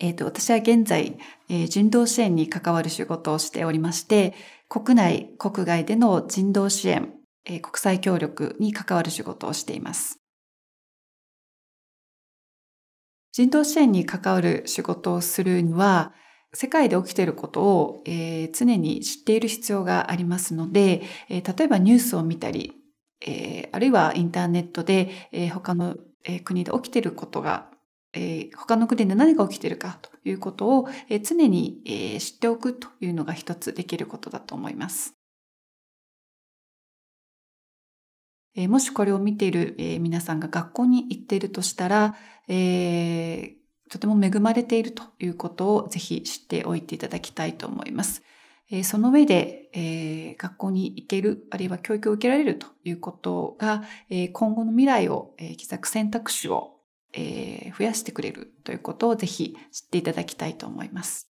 えっ、ー、と、私は現在、えー、人道支援に関わる仕事をしておりまして、国内、国外での人道支援、えー、国際協力に関わる仕事をしています。人道支援に関わる仕事をするには、世界で起きていることを、えー、常に知っている必要がありますので、えー、例えばニュースを見たり、えー、あるいはインターネットで、えー、他の国で起きていることがえー、他の国で何が起きてるかということを、えー、常に、えー、知っておくというのが一つできることだと思います。えー、もしこれを見ている、えー、皆さんが学校に行っているとしたら、えー、とても恵まれているということをぜひ知っておいていただきたいと思います。えー、その上で、えー、学校に行ける、あるいは教育を受けられるということが、えー、今後の未来を、えー、選択肢を、えー増やしてくれるということをぜひ知っていただきたいと思います。